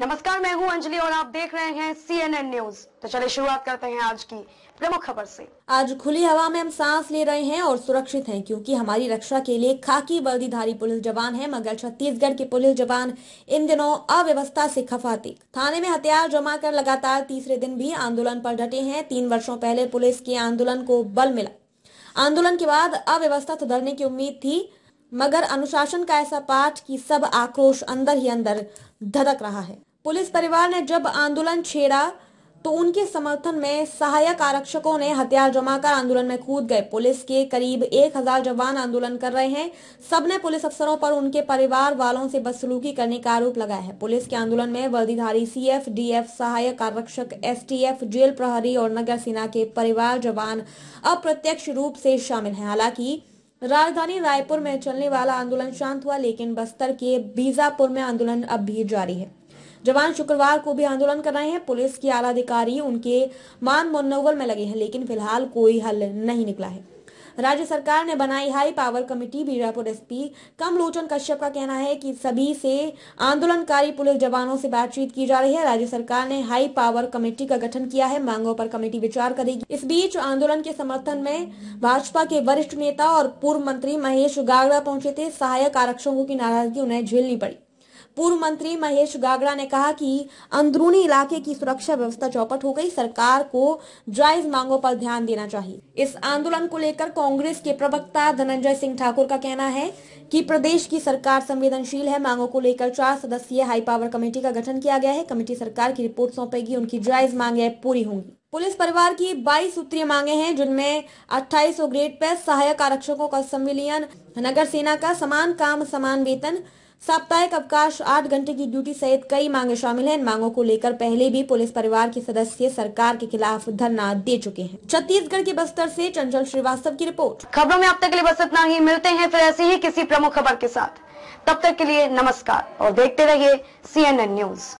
नमस्कार मैं हूं अंजलि और आप देख रहे हैं सी एन एन न्यूज तो चलिए शुरुआत करते हैं आज की प्रमुख खबर से आज खुली हवा में हम सांस ले रहे हैं और सुरक्षित हैं क्योंकि हमारी रक्षा के लिए खाकी वर्दीधारी पुलिस जवान है मगर छत्तीसगढ़ के पुलिस जवान इन दिनों अव्यवस्था से खफाती थाने में हथियार जमा कर लगातार तीसरे दिन भी आंदोलन पर डटे हैं तीन वर्षो पहले पुलिस के आंदोलन को बल मिला आंदोलन के बाद अव्यवस्था सुधरने की उम्मीद थी मगर अनुशासन का ऐसा पाठ कि सब आक्रोश अंदर ही अंदर धड़क रहा है पुलिस परिवार ने जब आंदोलन छेड़ा तो उनके समर्थन में सहायक आरक्षकों ने हथियार जमा कर आंदोलन में कूद गए पुलिस के करीब एक हजार जवान आंदोलन कर रहे हैं सबने पुलिस अफसरों पर उनके परिवार वालों से बदसलूकी करने का आरोप लगाया है पुलिस के आंदोलन में वर्दीधारी सीएफ डीएफ सहायक आरक्षक एसटीएफ जेल प्रहरी और नगर सेना के परिवार जवान अप्रत्यक्ष रूप से शामिल है हालांकि राजधानी रायपुर में चलने वाला आंदोलन शांत हुआ लेकिन बस्तर के बीजापुर में आंदोलन अब भी जारी है जवान शुक्रवार को भी आंदोलन कर रहे हैं पुलिस के आला अधिकारी उनके मान मनोवल में लगे हैं लेकिन फिलहाल कोई हल नहीं निकला है राज्य सरकार ने बनाई high power committee Bijapur SP Kamlochan Kashyap का कहना है कि सभी से आंदोलनकारी पुलिस जवानों से बातचीत की जा रही है राज्य सरकार ने हाई पावर कमेटी का गठन किया है मांगों पर कमेटी विचार करेगी इस बीच आंदोलन के समर्थन में भाजपा के वरिष्ठ नेता और पूर्व मंत्री महेश गागड़ा पहुंचे थे सहायक आरक्षकों की नाराजगी उन्हें झेलनी पड़ी पूर्व मंत्री महेश गागड़ा ने कहा कि अंदरूनी इलाके की सुरक्षा व्यवस्था चौपट हो गई सरकार को जायज मांगों पर ध्यान देना चाहिए इस आंदोलन को लेकर कांग्रेस के प्रवक्ता धनंजय सिंह ठाकुर का कहना है कि प्रदेश की सरकार संवेदनशील है मांगों को लेकर चार सदस्यीय हाई पावर कमेटी का गठन किया गया है कमेटी सरकार की रिपोर्ट सौंपेगी उनकी जायज मांगे पूरी होंगी पुलिस परिवार की 22 सूत्रीय मांगे हैं जिनमें 2800 ग्रेड पे सहायक आरक्षकों का संविलियन नगर सेना का समान काम समान वेतन साप्ताहिक अवकाश आठ घंटे की ड्यूटी सहित कई मांगे शामिल हैं इन मांगों को लेकर पहले भी पुलिस परिवार के सदस्य सरकार के खिलाफ धरना दे चुके हैं छत्तीसगढ़ के बस्तर से चंचल श्रीवास्तव की रिपोर्ट खबरों में अब तक के लिए बस इतना ही मिलते हैं फिर ऐसी ही किसी प्रमुख खबर के साथ तब तक के लिए नमस्कार और देखते रहिए सी न्यूज